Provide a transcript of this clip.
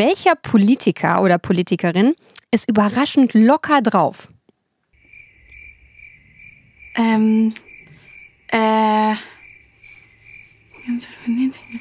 welcher Politiker oder Politikerin ist überraschend locker drauf? Ähm, äh, wir haben telefoniert.